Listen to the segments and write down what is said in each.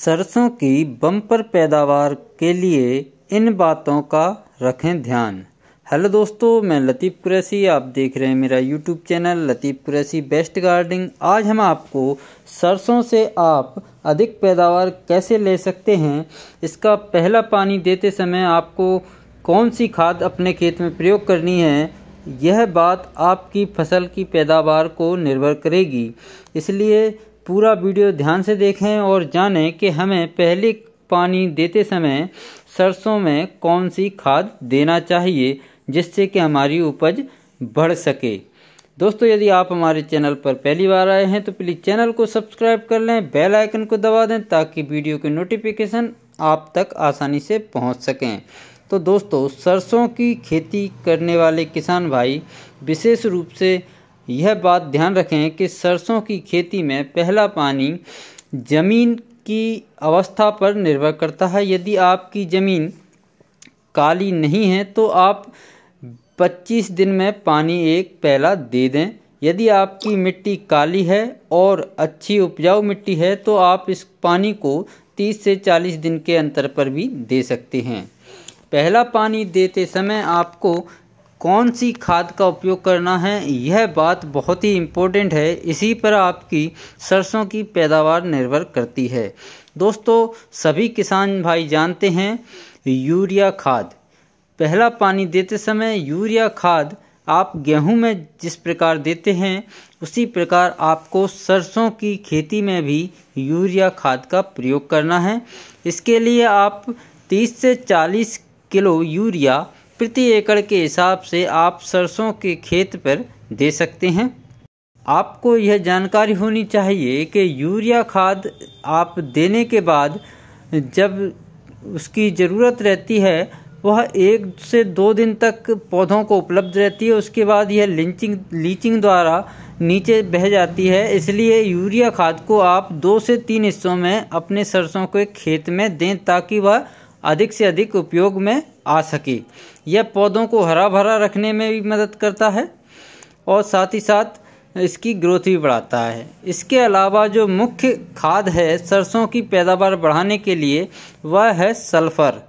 सरसों की बम्पर पैदावार के लिए इन बातों का रखें ध्यान हेलो दोस्तों मैं लतीफ़ कुरैसी आप देख रहे हैं मेरा YouTube channel Latif Qureshi best gardening आज हम आपको सरसों से आप अधिक पैदावार कैसे ले सकते हैं इसका पहला पानी देते समय आपको कौन सी खाद अपने खेत में प्रयोग करनी है यह बात आपकी फसल की पैदावार को निर्भर करेगी इसलिए पूरा वीडियो ध्यान से देखें और जानें कि हमें पहले पानी देते समय सरसों में कौन सी खाद देना चाहिए जिससे कि हमारी उपज बढ़ सके दोस्तों यदि आप हमारे चैनल पर पहली बार आए हैं तो प्लीज़ चैनल को सब्सक्राइब कर लें बेल आइकन को दबा दें ताकि वीडियो के नोटिफिकेशन आप तक आसानी से पहुंच सकें तो दोस्तों सरसों की खेती करने वाले किसान भाई विशेष रूप से यह बात ध्यान रखें कि सरसों की खेती में पहला पानी ज़मीन की अवस्था पर निर्भर करता है यदि आपकी ज़मीन काली नहीं है तो आप 25 दिन में पानी एक पहला दे दें यदि आपकी मिट्टी काली है और अच्छी उपजाऊ मिट्टी है तो आप इस पानी को 30 से 40 दिन के अंतर पर भी दे सकते हैं पहला पानी देते समय आपको कौन सी खाद का उपयोग करना है यह बात बहुत ही इम्पोर्टेंट है इसी पर आपकी सरसों की पैदावार निर्भर करती है दोस्तों सभी किसान भाई जानते हैं यूरिया खाद पहला पानी देते समय यूरिया खाद आप गेहूं में जिस प्रकार देते हैं उसी प्रकार आपको सरसों की खेती में भी यूरिया खाद का प्रयोग करना है इसके लिए आप 30 से 40 किलो यूरिया प्रति एकड़ के हिसाब से आप सरसों के खेत पर दे सकते हैं आपको यह जानकारी होनी चाहिए कि यूरिया खाद आप देने के बाद जब उसकी ज़रूरत रहती है वह एक से दो दिन तक पौधों को उपलब्ध रहती है उसके बाद यह लिंचिंग लीचिंग द्वारा नीचे बह जाती है इसलिए यूरिया खाद को आप दो से तीन हिस्सों में अपने सरसों के खेत में दें ताकि वह अधिक से अधिक उपयोग में आ सके यह पौधों को हरा भरा रखने में भी मदद करता है और साथ ही साथ इसकी ग्रोथ भी बढ़ाता है इसके अलावा जो मुख्य खाद है सरसों की पैदावार बढ़ाने के लिए वह है सल्फ़र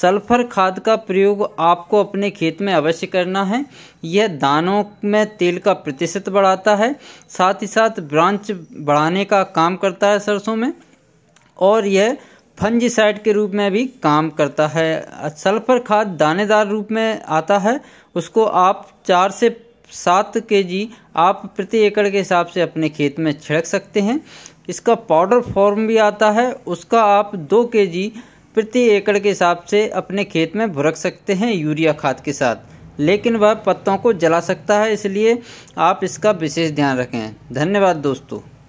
सल्फ़र खाद का प्रयोग आपको अपने खेत में अवश्य करना है यह दानों में तेल का प्रतिशत बढ़ाता है साथ ही साथ ब्रांच बढ़ाने का काम करता है सरसों में और यह फंजीसाइड के रूप में भी काम करता है सल्फर खाद दानेदार रूप में आता है उसको आप चार से सात के जी आप प्रति एकड़ के हिसाब से अपने खेत में छिड़क सकते हैं इसका पाउडर फॉर्म भी आता है उसका आप दो के जी प्रति एकड़ के हिसाब से अपने खेत में भुरक सकते हैं यूरिया खाद के साथ लेकिन वह पत्तों को जला सकता है इसलिए आप इसका विशेष ध्यान रखें धन्यवाद दोस्तों